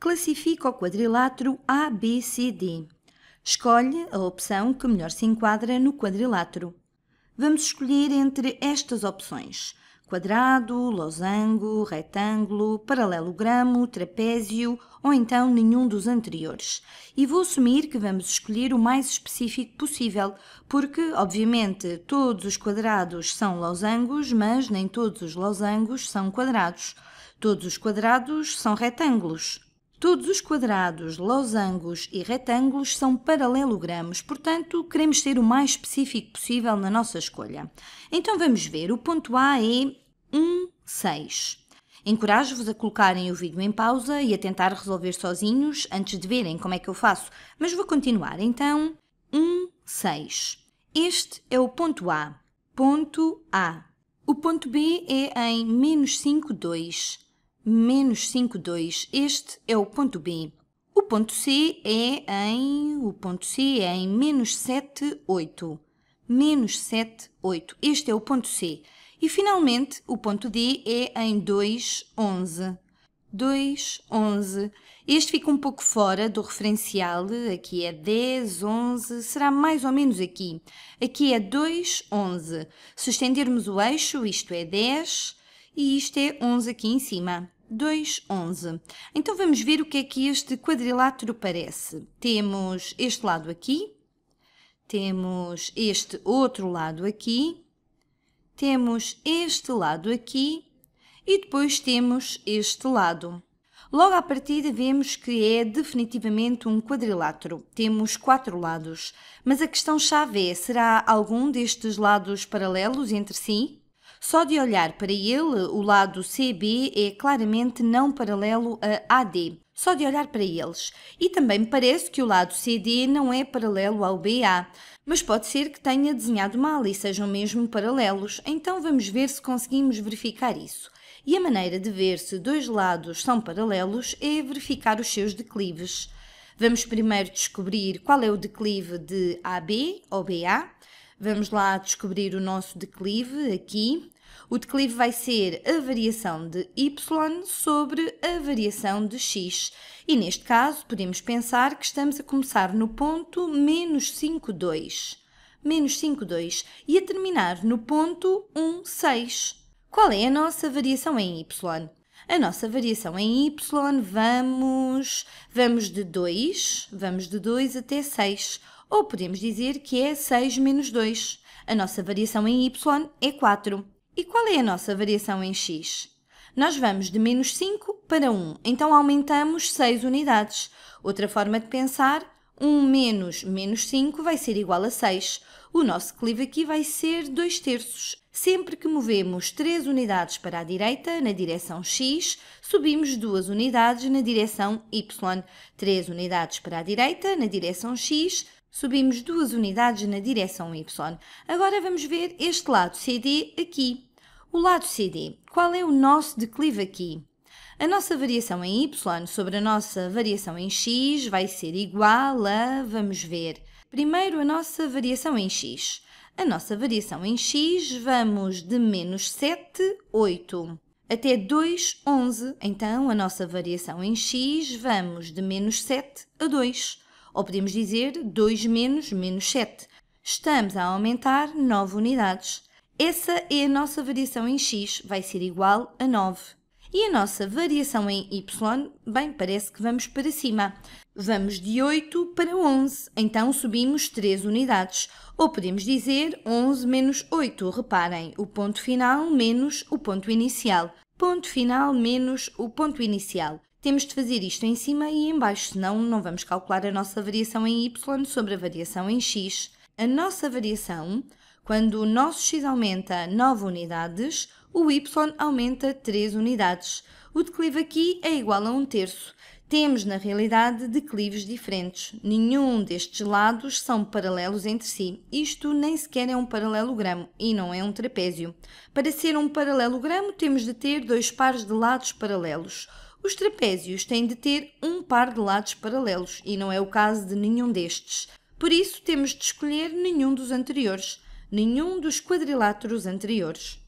Classifica o quadrilátero ABCD. Escolhe a opção que melhor se enquadra no quadrilátero. Vamos escolher entre estas opções: quadrado, losango, retângulo, paralelogramo, trapézio ou então nenhum dos anteriores. E vou assumir que vamos escolher o mais específico possível, porque, obviamente, todos os quadrados são losangos, mas nem todos os losangos são quadrados. Todos os quadrados são retângulos, Todos os quadrados, losangos e retângulos são paralelogramos, portanto, queremos ser o mais específico possível na nossa escolha. Então vamos ver, o ponto A é 1, 6. Encorajo-vos a colocarem o vídeo em pausa e a tentar resolver sozinhos antes de verem como é que eu faço, mas vou continuar então. 1, 6. Este é o ponto A. Ponto A. O ponto B é em menos 5, 2 menos 5,2. Este é o ponto B. O ponto C é em... O ponto C é em menos 7, 8. Menos 7, 8. Este é o ponto C. E, finalmente, o ponto D é em 2, 11. 2, 11. Este fica um pouco fora do referencial, aqui é 10, 11, será mais ou menos aqui. Aqui é 2, 11. Se estendermos o eixo, isto é 10, e isto é 11 aqui em cima. 2, 11. Então vamos ver o que é que este quadrilátero parece. Temos este lado aqui, temos este outro lado aqui, temos este lado aqui e depois temos este lado. Logo à partida vemos que é definitivamente um quadrilátero. Temos quatro lados, mas a questão chave é, será algum destes lados paralelos entre si? Só de olhar para ele, o lado CB é claramente não paralelo a AD. Só de olhar para eles. E também me parece que o lado CD não é paralelo ao BA, mas pode ser que tenha desenhado mal e sejam mesmo paralelos, então vamos ver se conseguimos verificar isso e a maneira de ver se dois lados são paralelos é verificar os seus declives. Vamos primeiro descobrir qual é o declive de AB ou BA, Vamos lá descobrir o nosso declive aqui. O declive vai ser a variação de y sobre a variação de x. E neste caso, podemos pensar que estamos a começar no ponto menos 5, 2. Menos 5, 2. E a terminar no ponto 1, 6. Qual é a nossa variação em y? A nossa variação em y, vamos, vamos de 2, vamos de 2 até 6. Ou podemos dizer que é 6 menos 2. A nossa variação em y é 4. E qual é a nossa variação em x? Nós vamos de menos 5 para 1, então aumentamos 6 unidades. Outra forma de pensar, 1 menos menos 5 vai ser igual a 6. O nosso declive aqui vai ser 2 terços. Sempre que movemos 3 unidades para a direita, na direção x, subimos 2 unidades na direção y. 3 unidades para a direita, na direção x, Subimos duas unidades na direção Y. Agora vamos ver este lado CD aqui. O lado CD, qual é o nosso declive aqui? A nossa variação em Y sobre a nossa variação em X vai ser igual a, vamos ver, primeiro a nossa variação em X. A nossa variação em X vamos de menos 7, 8 até 2, 11. Então, a nossa variação em X vamos de menos 7 a 2. Ou podemos dizer 2 menos menos 7. Estamos a aumentar 9 unidades. Essa é a nossa variação em x, vai ser igual a 9. E a nossa variação em y, bem, parece que vamos para cima. Vamos de 8 para 11, então subimos 3 unidades. Ou podemos dizer 11 menos 8, reparem, o ponto final menos o ponto inicial. Ponto final menos o ponto inicial. Temos de fazer isto em cima e em baixo, senão não vamos calcular a nossa variação em y sobre a variação em x. A nossa variação, quando o nosso x aumenta 9 unidades, o y aumenta 3 unidades. O declive aqui é igual a 1 terço. Temos, na realidade, declives diferentes. Nenhum destes lados são paralelos entre si. Isto nem sequer é um paralelogramo e não é um trapézio. Para ser um paralelogramo, temos de ter dois pares de lados paralelos. Os trapézios têm de ter um par de lados paralelos e não é o caso de nenhum destes. Por isso, temos de escolher nenhum dos anteriores, nenhum dos quadriláteros anteriores.